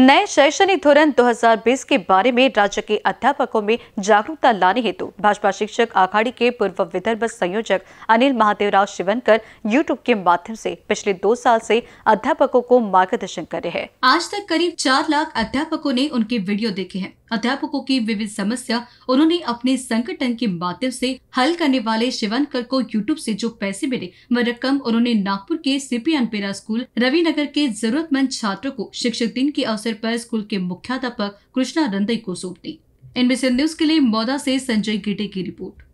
नए शैक्षणिक धोरण 2020 के बारे में राज्य के अध्यापकों में जागरूकता लाने हेतु भाजपा शिक्षक आघाड़ी के पूर्व विदर्भ संयोजक अनिल महादेवराव शिवनकर यूट्यूब के माध्यम से पिछले दो साल से अध्यापकों को मार्गदर्शन कर रहे हैं आज तक करीब चार लाख अध्यापकों ने उनके वीडियो देखे हैं अध्यापकों की विविध समस्या उन्होंने अपने संगठन के माध्यम से हल करने वाले शिवानकर को यूट्यूब से जो पैसे मिले वह रकम उन्होंने नागपुर के सीपी अनपेरा स्कूल रविनगर के जरूरतमंद छात्रों को शिक्षक दिन के अवसर पर स्कूल के मुख्याध्यापक कृष्णा रंदई को सौंप दी एनबीसी न्यूज के लिए मौदा से संजय गिटे की रिपोर्ट